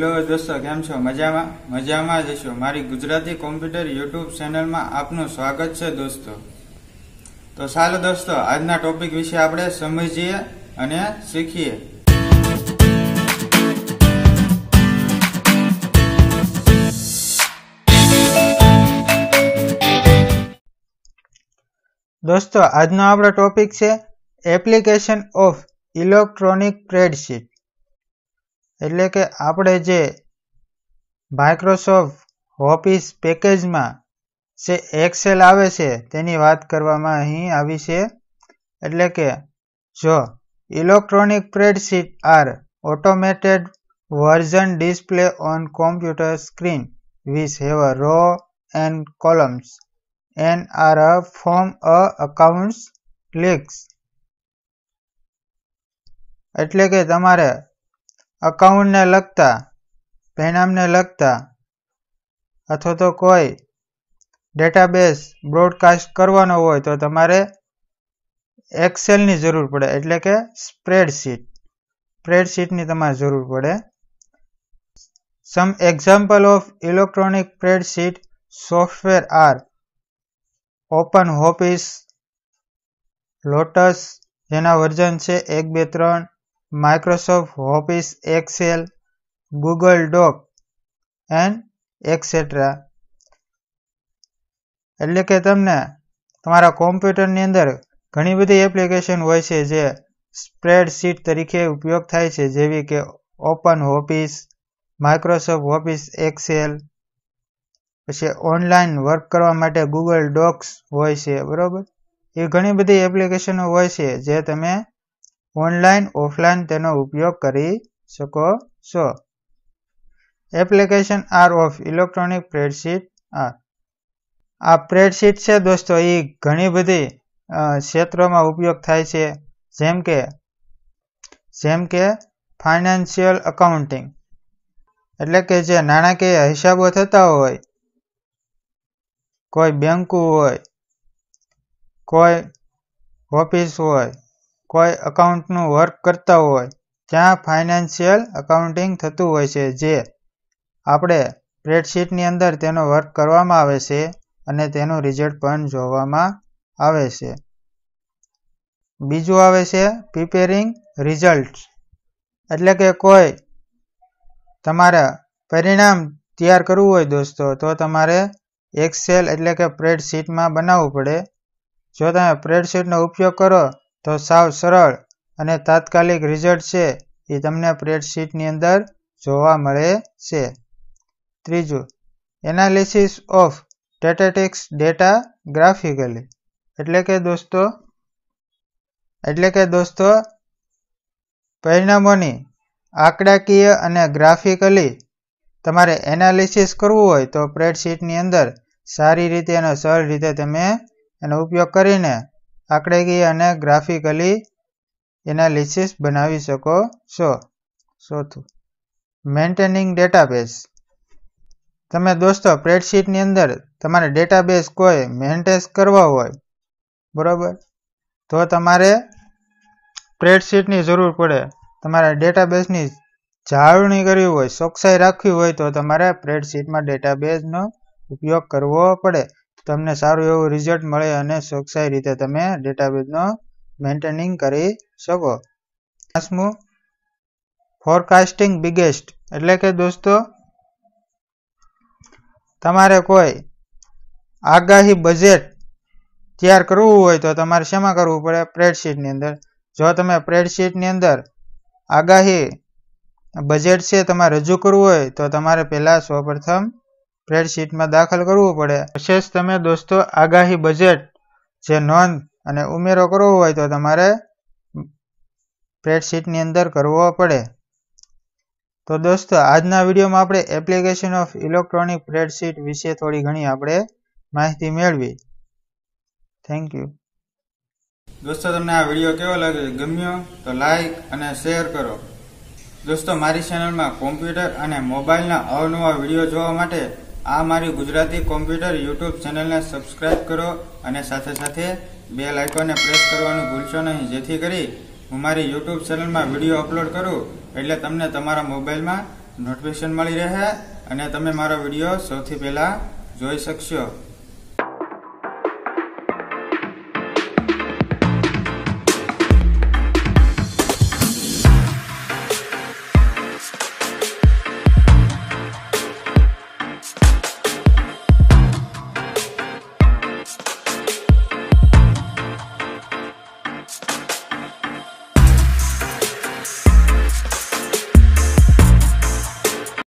hello દોસ્તો કેમ છો મજામાં મજામાં જ છો મારી ગુજરાતી કોમ્પ્યુટર યુટ્યુબ ચેનલમાં આપનું સ્વાગત છે દોસ્તો તો ચાલો દોસ્તો આજના ટોપિક વિશે આપણે સમજીએ અને શીખીએ દોસ્તો આજનો આપણો ટોપિક છે એપ્લિકેશન ઓફ ઇલેક્ટ્રોનિક સ્પ્રેડશીટ એટલે કે આપણે જે માઇક્રોસોફ્ટ ઓફિસ પેકેજમાં જે એક્સેલ આવે છે તેની વાત કરવામાં અહીં આવી છે એટલે કે જો electronic spreadsheet are automated version display on computer screen with have a row and columns and are a form a accounts clicks એટલે કે તમારે અકાઉન્ટને લગતા પરિણામને લગતા અથવા તો કોઈ ડેટાબેઝ બ્રોડકાસ્ટ કરવાનો હોય તો તમારે એક્સેલની જરૂર પડે એટલે કે સ્પ્રેડશીટ સ્પ્રેડશીટની તમારે જરૂર પડે some example of electronic spreadsheet software are open office Lotus જેના વર્ઝન છે એક બે ત્રણ Microsoft office Excel Google Doc and etcetera એટલે કે તમને તમારા કોમ્પ્યુટરની અંદર ઘણી બધી એપ્લિકેશન હોય છે જે સ્પ્રેડશીટ તરીકે ઉપયોગ થાય છે જેવી કે open office Microsoft office Excel પછી ઓનલાઈન વર્ક કરવા માટે ગૂગલ ડોક્સ હોય છે બરાબર એ ઘણી બધી એપ્લિકેશનો હોય છે જે તમે ઓનલાઈન ઓફલાઈન તેનો ઉપયોગ કરી શકો છો application are of electronic spreadsheet are આ સ્પ્રેડશીટ છે દોસ્તો એ ઘણી બધી ક્ષેત્રોમાં ઉપયોગ થાય છે જેમ કે જેમ કે ફાઇનાન્શિયલ અકાઉન્ટિંગ એટલે કે જે નાણાકીય હિસાબો થતા હોય કોઈ બેંકો હોય કોઈ ઓફિસ હોય કોઈ અકાઉન્ટનું વર્ક કરતા હોય ત્યાં ફાઇનાન્સિયલ અકાઉન્ટિંગ થતું હોય છે જે આપણે સ્પ્રેડશીટની અંદર તેનો વર્ક કરવામાં આવે છે અને તેનું રિઝલ્ટ પણ જોવામાં આવે છે બીજું આવે છે પ્રિપેરિંગ રિઝલ્ટ એટલે કે કોઈ તમારા પરિણામ તૈયાર કરવું હોય દોસ્તો તો તમારે એક્સેલ એટલે કે સ્પ્રેડશીટમાં બનાવવું પડે જો તમે સ્પ્રેડશીટનો ઉપયોગ કરો તો સાવ સરળ અને તાત્કાલિક રિઝલ્ટ છે એ તમને પ્રેડશીટની અંદર જોવા મળે છે ત્રીજું analysis of statistics data graphically એટલે કે દોસ્તો એટલે કે દોસ્તો પરિણામોની આંકડાકીય અને ગ્રાફિકલી તમારે એનાલિસિસ કરવું હોય તો સ્પ્રેડશીટની અંદર સારી રીતે અને સરળ રીતે તમે એનો ઉપયોગ કરીને આંકડાકીય અને ગ્રાફિકલી એનાલિસિસ બનાવી શકો છો ચોથું મેન્ટેનિંગ ડેટાબેઝ તમે દોસ્તો સ્પ્રેડશીટની અંદર તમારે ડેટાબેઝ કોઈ મેન્ટેન કરવા હોય બરાબર તો તમારે સ્પ્રેડશીટની જરૂર પડે તમારે ડેટાબેઝની જાળવણી કરવી હોય ચોકસાઈ રાખવી હોય તો તમારે સ્પ્રેડશીટમાં ડેટાબેઝનો ઉપયોગ કરવો પડે તમને સારું એવું રિઝલ્ટ મળે અને ચોકસાઈ રીતે તમે ડેટાબેઝનો મેન્ટેનિંગ કરી શકો પાંચમું ફોરકાસ્ટિંગ બિગેસ્ટ એટલે કે દોસ્તો તમારે કોઈ આગાહી બજેટ તૈયાર કરવું હોય તો તમારે શેમાં કરવું પડે સ્પ્રેડશીટની અંદર જો તમે સ્પ્રેડશીટની અંદર આગાહી બજેટ છે તમારે રજૂ કરવું હોય તો તમારે પહેલાં સૌપ્રથમ સ્પ્રેડશીટમાં દાખલ કરવું પડે વિશેષ તમે દોસ્તો આગાહી બજેટ જે નોંધ અને ઉમેરો કરવો હોય તો તમારે સ્પ્રેડશીટની અંદર કરવો પડે તો દોસ્તો આજના વિડીયોમાં આપણે એપ્લિકેશન ઓફ ઇલેક્ટ્રોનિક સ્પ્રેડશીટ વિશે થોડી ઘણી આપણે માહિતી મેળવી થેન્ક યુ દોસ્તો તમને આ વિડીયો કેવો લાગે ગમ્યો તો લાઈક અને શેર કરો દોસ્તો મારી ચેનલમાં કોમ્પ્યુટર અને મોબાઈલના અવનવા વિડીયો જોવા માટે આ મારી ગુજરાતી કોમ્પ્યુટર યુટ્યુબ ચેનલને સબસ્ક્રાઇબ કરો અને સાથે સાથે બે આઇકોનને પ્રેસ કરવાનું ભૂલશો નહીં જેથી કરી હું મારી યુટ્યુબ ચેનલમાં વિડીયો અપલોડ કરું એટલે તમને તમારા મોબાઈલમાં નોટિફિકેશન મળી રહે અને તમે મારો વિડીયો સૌથી પહેલાં જોઈ શકશો